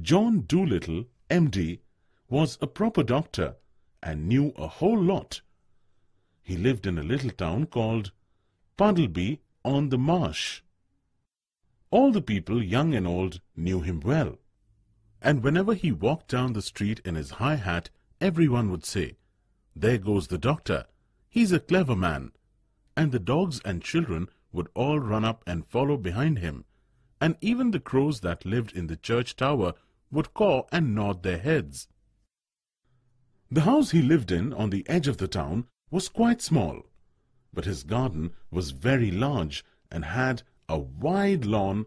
John Dolittle, MD, was a proper doctor and knew a whole lot. He lived in a little town called Puddleby on the Marsh. All the people, young and old, knew him well. And whenever he walked down the street in his high hat, everyone would say, There goes the doctor. He's a clever man. And the dogs and children would all run up and follow behind him. And even the crows that lived in the church tower would caw and nod their heads. The house he lived in on the edge of the town was quite small, but his garden was very large and had a wide lawn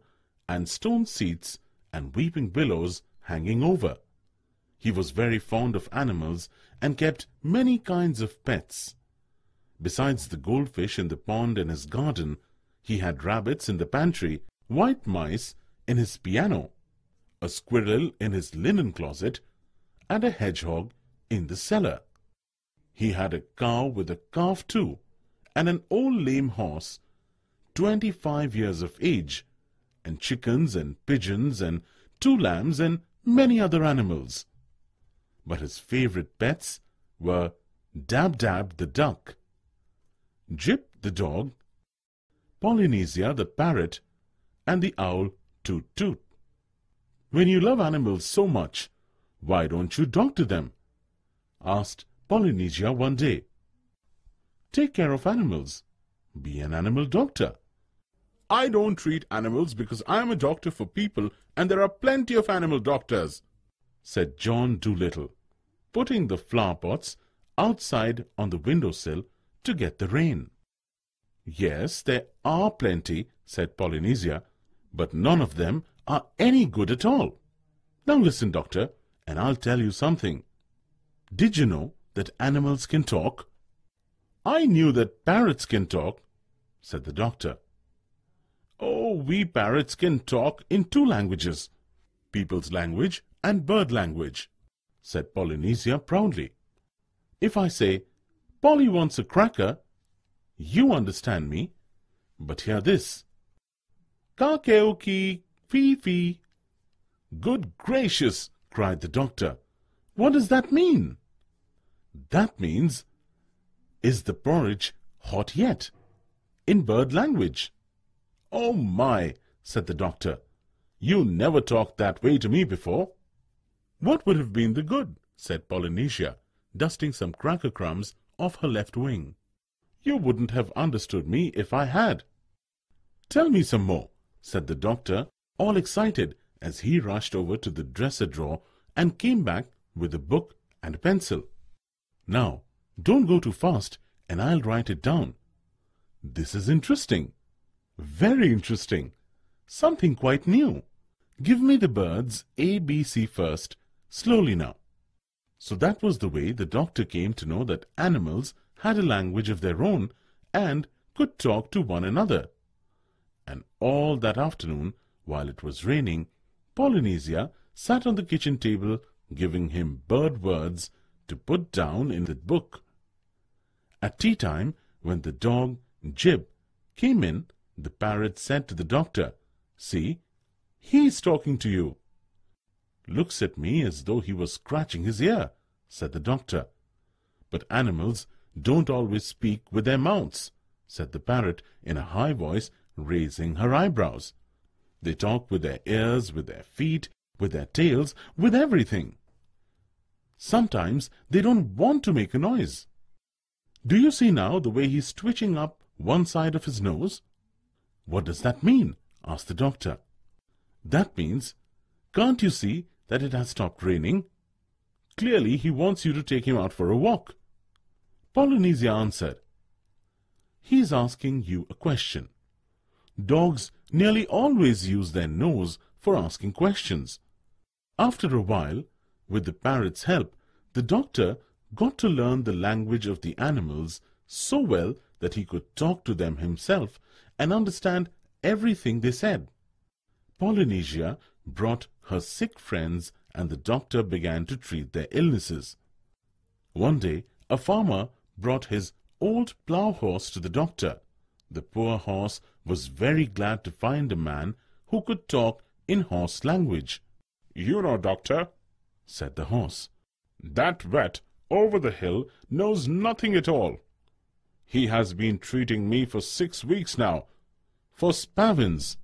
and stone seats and weeping willows hanging over. He was very fond of animals and kept many kinds of pets. Besides the goldfish in the pond in his garden, he had rabbits in the pantry, white mice in his piano, a squirrel in his linen closet, and a hedgehog in the cellar. He had a cow with a calf too, and an old lame horse, twenty-five years of age, and chickens and pigeons and two lambs and many other animals. But his favorite pets were Dab Dab the duck, Jip the dog, Polynesia the parrot, and the owl Toot Toot. When you love animals so much, why don't you doctor them? asked Polynesia one day. Take care of animals. Be an animal doctor. I don't treat animals because I am a doctor for people and there are plenty of animal doctors, said John Dolittle, putting the flower pots outside on the window sill to get the rain. Yes, there are plenty, said Polynesia, but none of them are any good at all. Now listen, doctor, and I'll tell you something. Did you know that animals can talk? I knew that parrots can talk, said the doctor. Oh, we parrots can talk in two languages, people's language and bird language, said Polynesia proudly. If I say, Polly wants a cracker, you understand me, but hear this. Kakeuki Fifi! Good gracious! cried the doctor. What does that mean? That means, is the porridge hot yet? In bird language. Oh my, said the doctor. You never talked that way to me before. What would have been the good? said Polynesia, dusting some cracker crumbs off her left wing. You wouldn't have understood me if I had. Tell me some more, said the doctor, all excited as he rushed over to the dresser drawer and came back with a book and a pencil. Now, don't go too fast and I'll write it down. This is interesting. Very interesting. Something quite new. Give me the birds A, B, C first, slowly now. So that was the way the doctor came to know that animals had a language of their own and could talk to one another. And all that afternoon while it was raining, Polynesia sat on the kitchen table giving him bird words to put down in the book. At tea time, when the dog, Jib, came in, the parrot said to the doctor, See, he's talking to you. Looks at me as though he was scratching his ear, said the doctor. But animals don't always speak with their mouths, said the parrot in a high voice, raising her eyebrows. They talk with their ears, with their feet, with their tails, with everything. Sometimes they don't want to make a noise. Do you see now the way he's twitching up one side of his nose? What does that mean? asked the doctor. That means, can't you see that it has stopped raining? Clearly he wants you to take him out for a walk. Polynesia answered, He's asking you a question dogs nearly always use their nose for asking questions. After a while, with the parrot's help, the doctor got to learn the language of the animals so well that he could talk to them himself and understand everything they said. Polynesia brought her sick friends and the doctor began to treat their illnesses. One day, a farmer brought his old plough horse to the doctor. The poor horse was very glad to find a man who could talk in horse language. You know, doctor, said the horse, that vet over the hill knows nothing at all. He has been treating me for six weeks now, for spavins.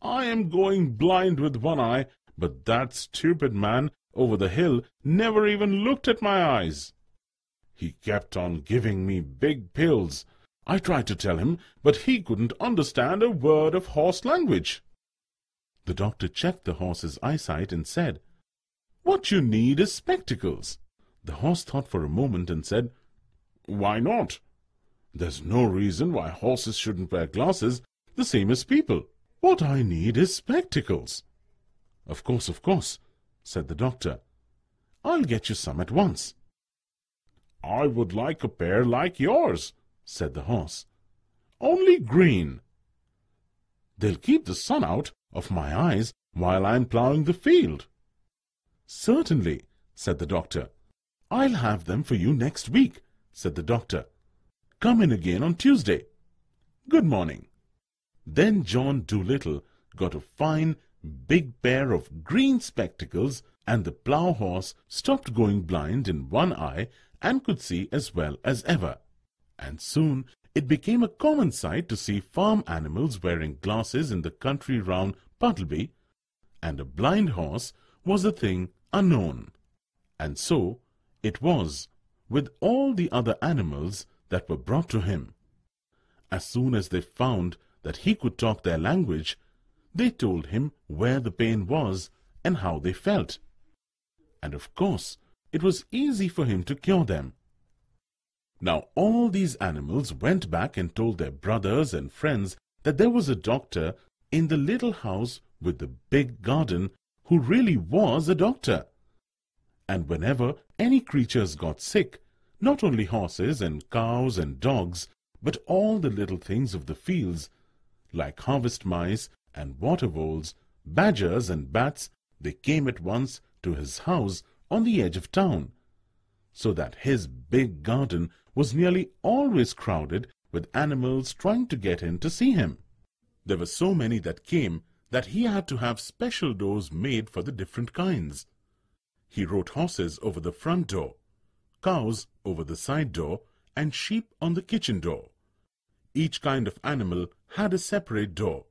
I am going blind with one eye, but that stupid man over the hill never even looked at my eyes. He kept on giving me big pills, I tried to tell him, but he couldn't understand a word of horse language. The doctor checked the horse's eyesight and said, What you need is spectacles. The horse thought for a moment and said, Why not? There's no reason why horses shouldn't wear glasses, the same as people. What I need is spectacles. Of course, of course, said the doctor. I'll get you some at once. I would like a pair like yours, said the horse. Only green. They'll keep the sun out of my eyes while I'm ploughing the field. Certainly, said the doctor. I'll have them for you next week, said the doctor. Come in again on Tuesday. Good morning. Then John Dolittle got a fine big pair of green spectacles and the plough horse stopped going blind in one eye and could see as well as ever and soon it became a common sight to see farm animals wearing glasses in the country round Puddleby, and a blind horse was a thing unknown. And so it was with all the other animals that were brought to him. As soon as they found that he could talk their language, they told him where the pain was and how they felt. And of course it was easy for him to cure them, now all these animals went back and told their brothers and friends that there was a doctor in the little house with the big garden who really was a doctor. And whenever any creatures got sick, not only horses and cows and dogs, but all the little things of the fields, like harvest mice and water voles, badgers and bats, they came at once to his house on the edge of town, so that his big garden was nearly always crowded with animals trying to get in to see him. There were so many that came that he had to have special doors made for the different kinds. He wrote horses over the front door, cows over the side door, and sheep on the kitchen door. Each kind of animal had a separate door.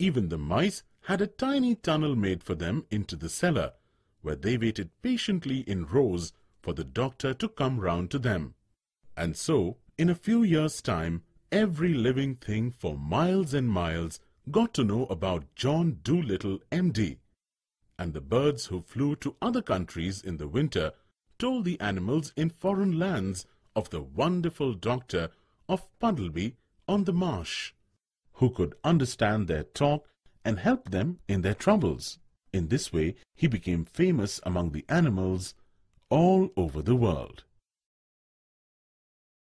Even the mice had a tiny tunnel made for them into the cellar, where they waited patiently in rows for the doctor to come round to them. And so, in a few years' time, every living thing for miles and miles got to know about John Dolittle, M.D. And the birds who flew to other countries in the winter told the animals in foreign lands of the wonderful doctor of Puddleby on the marsh, who could understand their talk and help them in their troubles. In this way he became famous among the animals all over the world.